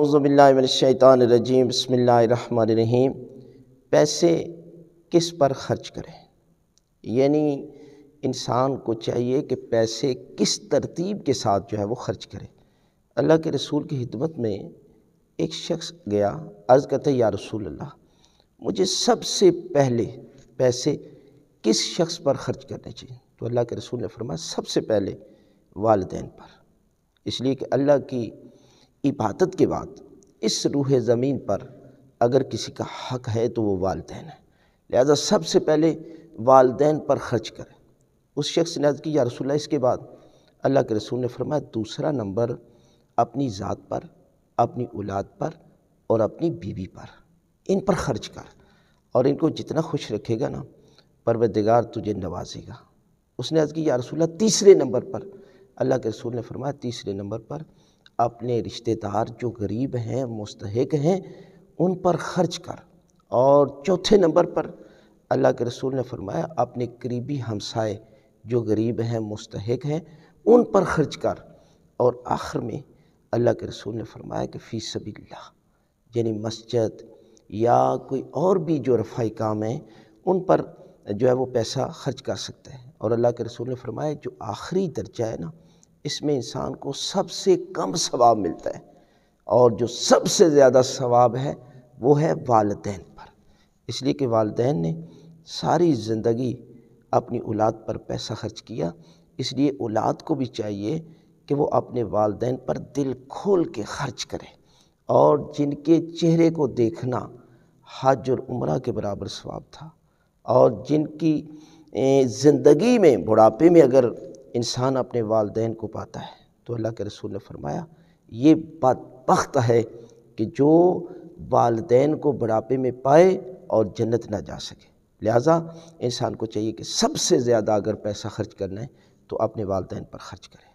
अज़बिल्लाशैतानरजीम बसमीम पैसे किस पर ख़र्च करें यानी इंसान को चाहिए कि पैसे किस तरतीब के साथ जो है वो ख़र्च करें अल्लाह के रसूल की हिदमत में एक शख्स गया अर्ज़ करते या रसूल अल्लाह मुझे सबसे पहले पैसे किस शख्स पर ख़र्च करने चाहिए तो अल्लाह के रसूल ने फरमाया सबसे पहले वालदेन पर इसलिए कि अल्लाह की इबादत के बाद इस रूह ज़मीन पर अगर किसी का हक है तो वो वालदेन है लिहाजा सबसे पहले वालदेन पर ख़र्च करें उस शख्स ने की या रसोल्ला इसके बाद अल्लाह के रसूल ने फरमाया दूसरा नंबर अपनी ज़ात पर अपनी औलाद पर और अपनी बीवी पर इन पर ख़र्च कर और इनको जितना खुश रखेगा ना परवदगार तुझे नवाजेगा उसने अर्ज़ की या रसूल्ला तीसरे नंबर पर अल्लाह के रसूल ने फरमाया तीसरे नंबर पर अपने रिश्तेदार जो गरीब हैं मुस्तक हैं उन पर ख़र्च कर और चौथे नंबर पर अल्लाह के रसूल ने फरमाया अपने करीबी हमसाए जो गरीब हैं मुस्तक हैं उन पर ख़र्च कर और आखिर में अल्लाह के रसूल ने फरमाया कि फ़ी सभी यानी मस्जिद या कोई और भी जो रफाई काम हैं उन पर जो है वो पैसा ख़र्च कर सकता है और अल्लाह के रसूल ने फरमाया जो आखिरी दर्जा है ना इसमें इंसान को सबसे कम सवाब मिलता है और जो सबसे ज़्यादा सवाब है वो है वालदेन पर इसलिए कि वालदेन ने सारी ज़िंदगी अपनी औलाद पर पैसा खर्च किया इसलिए औलाद को भी चाहिए कि वो अपने वालदेन पर दिल खोल के खर्च करें और जिनके चेहरे को देखना हज और उम्र के बराबर स्वाब था और जिनकी ज़िंदगी में बुढ़ापे में अगर इंसान अपने वालदेन को पाता है तो अल्लाह के रसूल ने फरमाया ये बात बख्त है कि जो वालदेन को बुढ़ापे में पाए और जन्नत ना जा सके लिहाजा इंसान को चाहिए कि सबसे ज़्यादा अगर पैसा खर्च करना है तो अपने वालदेन पर ख़र्च करें